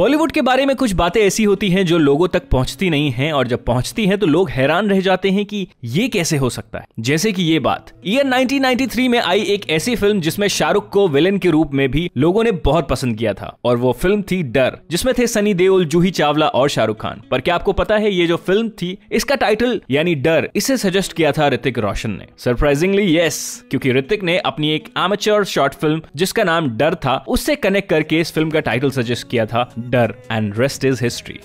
बॉलीवुड के बारे में कुछ बातें ऐसी होती हैं जो लोगों तक पहुंचती नहीं हैं और जब पहुंचती हैं तो लोग हैरान रह जाते हैं कि ये कैसे हो सकता है जैसे कि ये बात ईयर 1993 में आई एक ऐसी फिल्म जिसमें शाहरुख को विलेन के रूप में भी लोगों ने बहुत पसंद किया था और वो फिल्म थी डर जिसमें थे सनी देओल जूही चावला और शाहरुख खान पर क्या आपको पता है ये जो फिल्म थी इसका टाइटल यानी डर इसे सजेस्ट किया था ऋतिक रोशन ने सरप्राइजिंगली यस क्योंकि ऋतिक ने अपनी एक एमेचर शॉर्ट फिल्म जिसका नाम डर था उससे कनेक्ट करके इस फिल्म का टाइटल सजेस्ट किया था Dar, and rest is history.